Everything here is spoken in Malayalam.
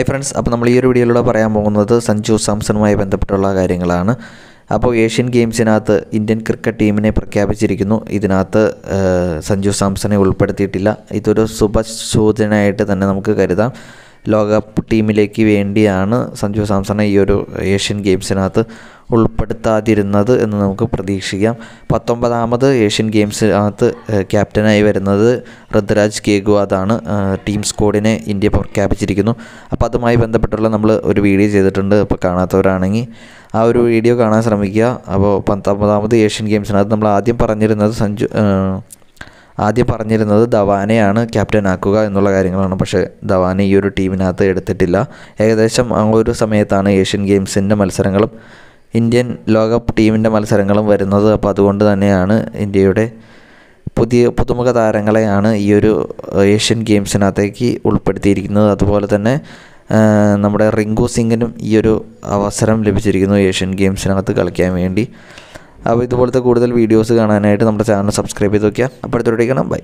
ഹൈ ഫ്രണ്ട്സ് അപ്പോൾ നമ്മൾ ഈ ഒരു വീഡിയോയിലൂടെ പറയാൻ പോകുന്നത് സഞ്ജു സാംസണുമായി ബന്ധപ്പെട്ടുള്ള കാര്യങ്ങളാണ് അപ്പോൾ ഏഷ്യൻ ഗെയിംസിനകത്ത് ഇന്ത്യൻ ക്രിക്കറ്റ് ടീമിനെ പ്രഖ്യാപിച്ചിരിക്കുന്നു ഇതിനകത്ത് സഞ്ജു സാംസണെ ഉൾപ്പെടുത്തിയിട്ടില്ല ഇതൊരു ശുഭസൂചനയായിട്ട് തന്നെ നമുക്ക് കരുതാം ലോകകപ്പ് ടീമിലേക്ക് വേണ്ടിയാണ് സഞ്ജു സാംസണെ ഈ ഒരു ഏഷ്യൻ ഗെയിംസിനകത്ത് ഉൾപ്പെടുത്താതിരുന്നത് എന്ന് നമുക്ക് പ്രതീക്ഷിക്കാം പത്തൊമ്പതാമത് ഏഷ്യൻ ഗെയിംസിനകത്ത് ക്യാപ്റ്റനായി വരുന്നത് ഋതുരാജ് കേഗ്വാദാണ് ടീം സ്കോഡിനെ ഇന്ത്യ പ്രഖ്യാപിച്ചിരിക്കുന്നു അപ്പോൾ അതുമായി ബന്ധപ്പെട്ടുള്ള നമ്മൾ ഒരു വീഡിയോ ചെയ്തിട്ടുണ്ട് ഇപ്പോൾ കാണാത്തവരാണെങ്കിൽ ആ ഒരു വീഡിയോ കാണാൻ ശ്രമിക്കുക അപ്പോൾ പത്തൊമ്പതാമത് ഏഷ്യൻ ഗെയിംസിനകത്ത് നമ്മൾ ആദ്യം പറഞ്ഞിരുന്നത് സഞ്ജു ആദ്യം പറഞ്ഞിരുന്നത് ധവാനെയാണ് ക്യാപ്റ്റൻ ആക്കുക എന്നുള്ള കാര്യങ്ങളാണ് പക്ഷേ ധവാനെ ഈ ഒരു ടീമിനകത്ത് എടുത്തിട്ടില്ല ഏകദേശം ആ ഒരു സമയത്താണ് ഏഷ്യൻ ഗെയിംസിൻ്റെ മത്സരങ്ങളും ഇന്ത്യൻ ലോകകപ്പ് ടീമിൻ്റെ മത്സരങ്ങളും വരുന്നത് അപ്പോൾ അതുകൊണ്ട് തന്നെയാണ് ഇന്ത്യയുടെ പുതിയ പുതുമുഖ താരങ്ങളെയാണ് ഈ ഒരു ഏഷ്യൻ ഗെയിംസിനകത്തേക്ക് ഉൾപ്പെടുത്തിയിരിക്കുന്നത് അതുപോലെ തന്നെ നമ്മുടെ റിങ്കു സിംഗിനും ഈ ഒരു അവസരം ലഭിച്ചിരിക്കുന്നു ഏഷ്യൻ ഗെയിംസിനകത്ത് കളിക്കാൻ വേണ്ടി അപ്പോൾ ഇതുപോലത്തെ കൂടുതൽ വീഡിയോസ് കാണാനായിട്ട് നമ്മുടെ ചാനൽ സബ്സ്ക്രൈബ് ചെയ്ത് വയ്ക്കുക കാണാം ബൈ